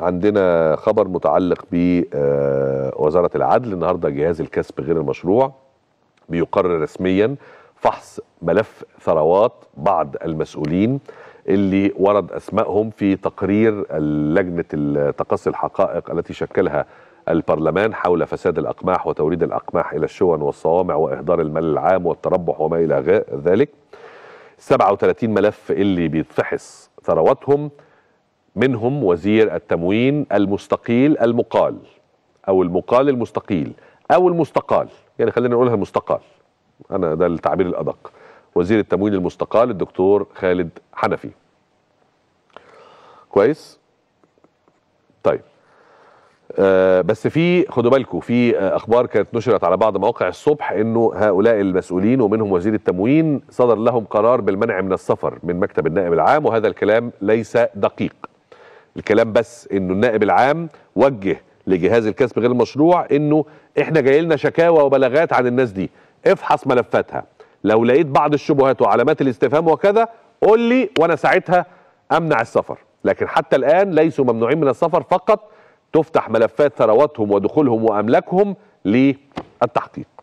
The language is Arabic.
عندنا خبر متعلق بوزارة آه، العدل النهاردة جهاز الكسب غير المشروع بيقرر رسميا فحص ملف ثروات بعض المسؤولين اللي ورد أسمائهم في تقرير لجنة تقصي الحقائق التي شكلها البرلمان حول فساد الأقماح وتوريد الأقماح إلى الشون والصوامع وإهدار المال العام والتربح وما إلى ذلك 37 ملف اللي بيتفحص ثرواتهم منهم وزير التموين المستقيل المقال او المقال المستقيل او المستقال يعني خلينا نقولها المستقال انا ده التعبير الادق وزير التموين المستقال الدكتور خالد حنفي كويس طيب آه بس في خدوا بالكم في آه اخبار كانت نشرت على بعض مواقع الصبح انه هؤلاء المسؤولين ومنهم وزير التموين صدر لهم قرار بالمنع من السفر من مكتب النائب العام وهذا الكلام ليس دقيق الكلام بس انه النائب العام وجه لجهاز الكسب غير المشروع انه احنا جاي لنا شكاوى وبلاغات عن الناس دي افحص ملفاتها لو لقيت بعض الشبهات وعلامات الاستفهام وكذا قول لي وانا ساعتها امنع السفر لكن حتى الان ليسوا ممنوعين من السفر فقط تفتح ملفات ثرواتهم ودخولهم واملاكهم للتحقيق